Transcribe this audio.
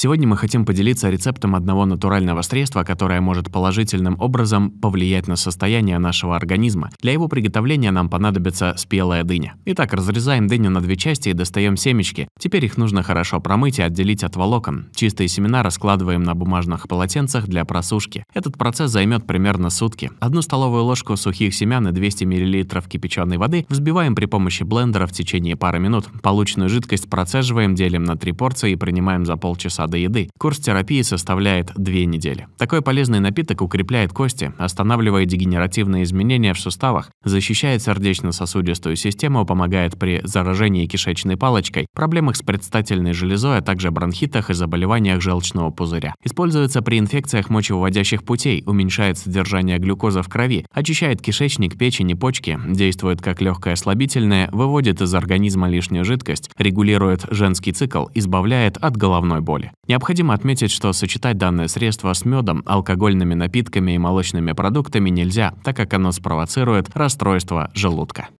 Сегодня мы хотим поделиться рецептом одного натурального средства, которое может положительным образом повлиять на состояние нашего организма. Для его приготовления нам понадобится спелая дыня. Итак, разрезаем дыню на две части и достаем семечки. Теперь их нужно хорошо промыть и отделить от волокон. Чистые семена раскладываем на бумажных полотенцах для просушки. Этот процесс займет примерно сутки. Одну столовую ложку сухих семян и 200 мл кипяченой воды взбиваем при помощи блендера в течение пары минут. Полученную жидкость процеживаем, делим на три порции и принимаем за полчаса до еды, курс терапии составляет 2 недели. Такой полезный напиток укрепляет кости, останавливая дегенеративные изменения в суставах, защищает сердечно-сосудистую систему, помогает при заражении кишечной палочкой, проблемах с предстательной железой, а также бронхитах и заболеваниях желчного пузыря. Используется при инфекциях мочевыводящих путей, уменьшает содержание глюкозы в крови, очищает кишечник, печень и почки, действует как легкое слабительное, выводит из организма лишнюю жидкость, регулирует женский цикл, избавляет от головной боли. Необходимо отметить, что сочетать данное средство с медом, алкогольными напитками и молочными продуктами нельзя, так как оно спровоцирует расстройство желудка.